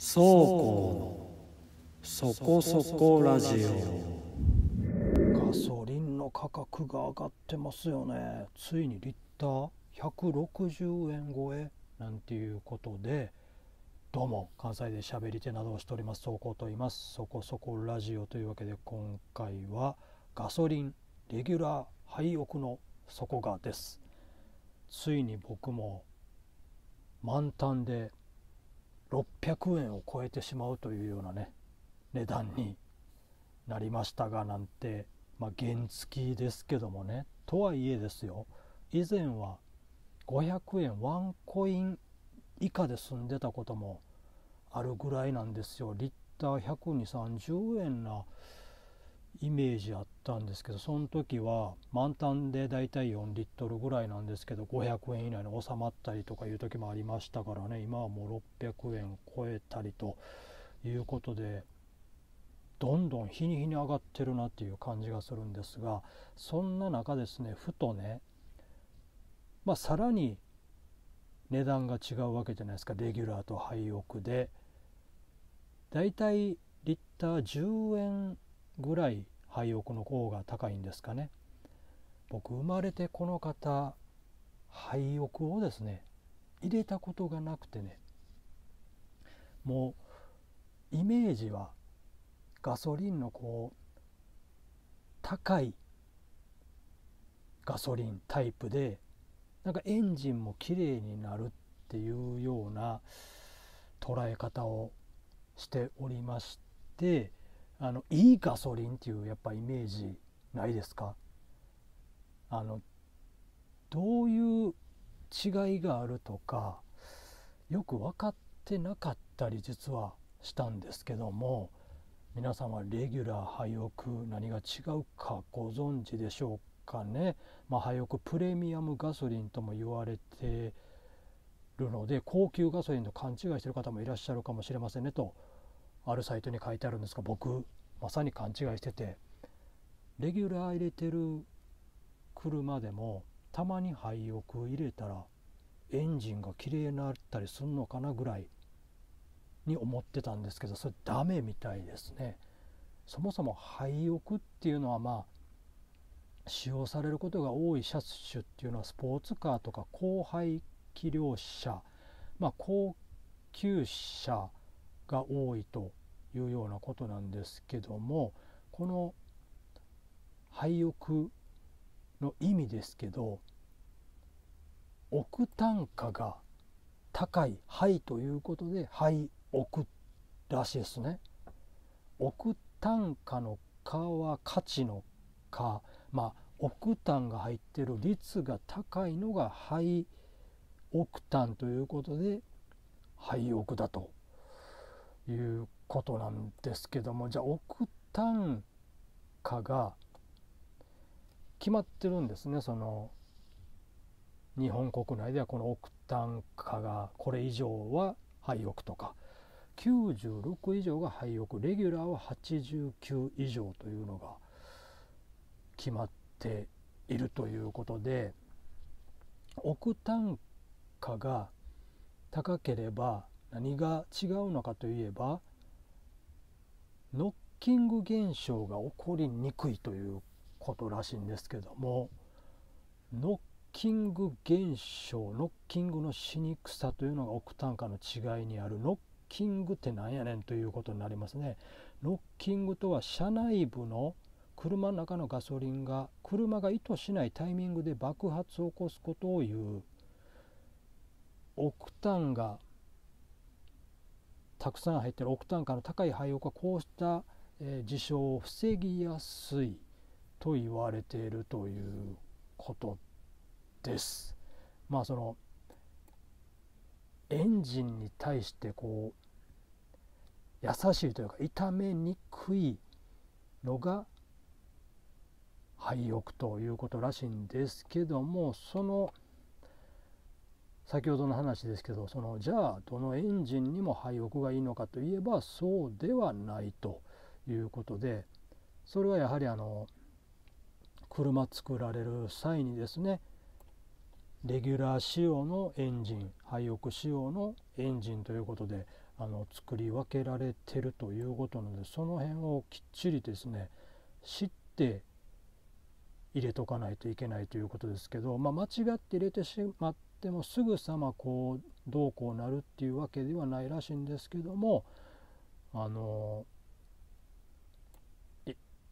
倉庫こそこそこラジオガソリンの価格が上がってますよねついにリッター160円超えなんていうことでどうも関西で喋り手などをしております倉庫と言いますそこそこラジオというわけで今回はガソリンレギュラー廃屋の底がですついに僕も満タンで600円を超えてしまうというようなね値段になりましたがなんて、まあ、原付ですけどもねとはいえですよ以前は500円ワンコイン以下で済んでたこともあるぐらいなんですよリッター12030円なイメージあったんですけどその時は満タンでだいたい4リットルぐらいなんですけど500円以内に収まったりとかいう時もありましたからね今はもう600円超えたりということでどんどん日に日に上がってるなっていう感じがするんですがそんな中ですねふとねまあさらに値段が違うわけじゃないですかレギュラーとハイオクでだいたいリッター10円ぐらい廃屋の方が高いんですかね僕生まれてこの方廃屋をですね入れたことがなくてねもうイメージはガソリンのこう高いガソリンタイプでなんかエンジンも綺麗になるっていうような捉え方をしておりましてあのいいガソリンっていうやっぱイメージないですかあのどういう違いがあるとかよく分かってなかったり実はしたんですけども皆さんはレギュラー廃屋何が違うかご存知でしょうかね、まあ、廃屋プレミアムガソリンとも言われてるので高級ガソリンと勘違いしてる方もいらっしゃるかもしれませんねとあるサイトに書いてあるんですが僕まさに勘違いしててレギュラー入れてる車でもたまに廃屋入れたらエンジンが綺麗になったりすんのかなぐらいに思ってたんですけどそれダメみたいですね。そもそも廃屋っていうのはまあ使用されることが多い車種っていうのはスポーツカーとか高廃棄量車、まあ、高級車が多いというようなことなんですけどもこの廃屋の意味ですけど億単価が高い廃ということで廃億らしいですね。億単価の価は価値の価まあ億単が入ってる率が高いのが廃億単ということで廃屋だということなんですけどもじゃあ億単価が決まってるんですねその日本国内ではこの億単価がこれ以上は廃屋とか96以上が廃屋レギュラーは89以上というのが決まっているということで億単価が高ければ何が違うのかといえばノッキング現象が起こりにくいということらしいんですけどもノッキング現象ノッキングのしにくさというのが億単価の違いにあるノッキングってなんやねんということになりますね。ノッキングとは車内部の車の中のガソリンが車が意図しないタイミングで爆発を起こすことを言う。億単がたくさん入ってるオク億単価の高い廃屋はこうしたえ事象を防ぎやすいと言われているということです。まあそのエンジンに対してこう優しいというか痛めにくいのが廃屋ということらしいんですけどもその先ほどの話ですけどそのじゃあどのエンジンにも廃屋がいいのかといえばそうではないということでそれはやはりあの車作られる際にですねレギュラー仕様のエンジン廃屋仕様のエンジンということであの作り分けられてるということなのでその辺をきっちりですね知って入れとかないといけないということですけど、まあ、間違って入れてしまっでもすぐさまこうどうこうなるっていうわけではないらしいんですけどもあの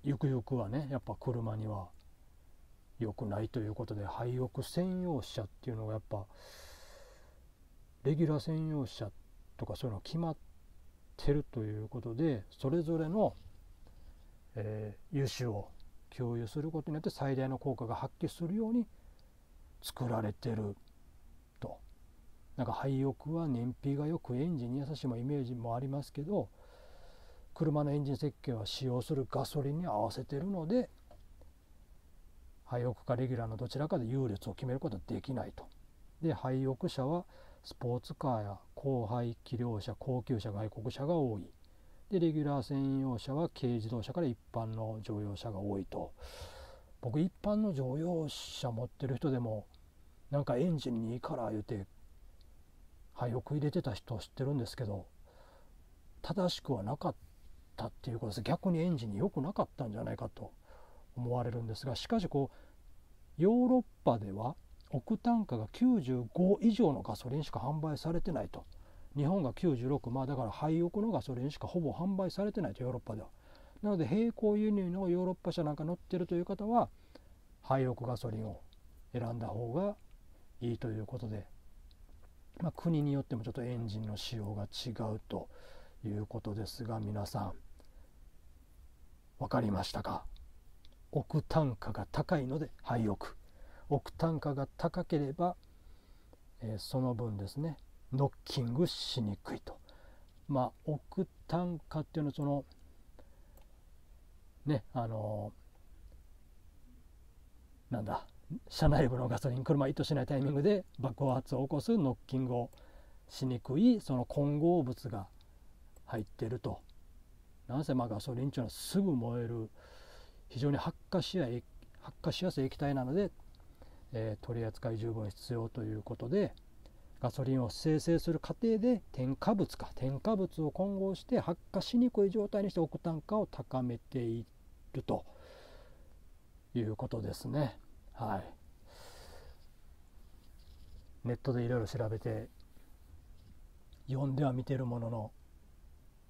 ゆくゆくはねやっぱ車には良くないということで廃屋専用車っていうのがやっぱレギュラー専用車とかそういうの決まってるということでそれぞれの、えー、油脂を共有することによって最大の効果が発揮するように作られてるなんか廃屋は燃費がよくエンジンに優しいイメージもありますけど車のエンジン設計は使用するガソリンに合わせてるので廃屋かレギュラーのどちらかで優劣を決めることはできないと。で廃屋車はスポーツカーや後輩気量車高級車外国車が多いでレギュラー専用車は軽自動車から一般の乗用車が多いと僕一般の乗用車持ってる人でもなんかエンジンにいいから言うてはい、よく入れてた人を知ってるんですけど正しくはなかったっていうことです逆にエンジンに良くなかったんじゃないかと思われるんですがしかしこうヨーロッパでは億単価が95以上のガソリンしか販売されてないと日本が96まあだから廃屋のガソリンしかほぼ販売されてないとヨーロッパではなので並行輸入のヨーロッパ車なんか乗ってるという方は廃屋ガソリンを選んだ方がいいということでまあ、国によってもちょっとエンジンの仕様が違うということですが皆さん分かりましたか億単価が高いので廃屋億単価が高ければ、えー、その分ですねノッキングしにくいとまあ億単価っていうのはそのねあのー、なんだ車内部のガソリン車糸しないタイミングで爆発を起こすノッキングをしにくいその混合物が入ってるとなんせまあガソリンというのはすぐ燃える非常に発火しや発火しやすい液体なので、えー、取り扱い十分必要ということでガソリンを生成する過程で添加物か添加物を混合して発火しにくい状態にしてオ単価を高めているということですね。はい、ネットでいろいろ調べて読んでは見てるものの、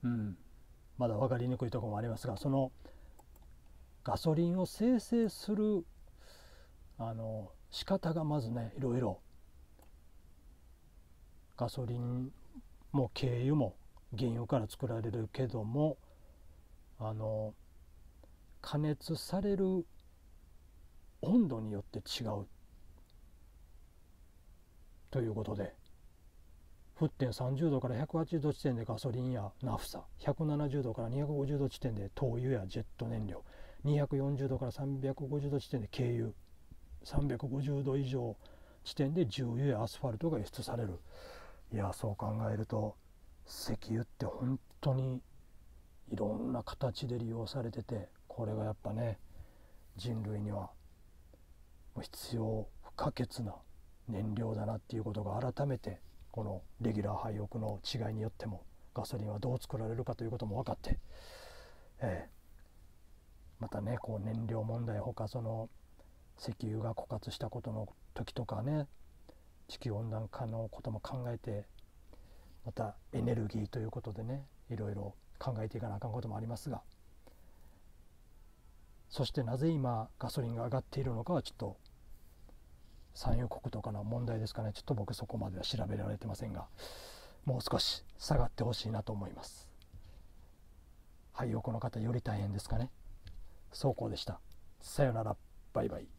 うん、まだ分かりにくいところもありますがそのガソリンを生成するあの仕方がまずねいろいろガソリンも軽油も原油から作られるけどもあの加熱される温度によって違うということで沸点30度から180度地点でガソリンやナフサ170度から250度地点で灯油やジェット燃料240度から350度地点で軽油350度以上地点で重油やアスファルトが輸出されるいやそう考えると石油って本当にいろんな形で利用されててこれがやっぱね人類には必要不可欠な燃料だなっていうことが改めてこのレギュラー廃屋の違いによってもガソリンはどう作られるかということも分かって、えー、またねこう燃料問題ほかその石油が枯渇したことの時とかね地球温暖化のことも考えてまたエネルギーということでねいろいろ考えていかなあかんこともありますが。そしてなぜ今ガソリンが上がっているのかはちょっと産油国とかの問題ですかねちょっと僕そこまでは調べられてませんがもう少し下がってほしいなと思います廃横の方より大変ですかね走行でしたさよならバイバイ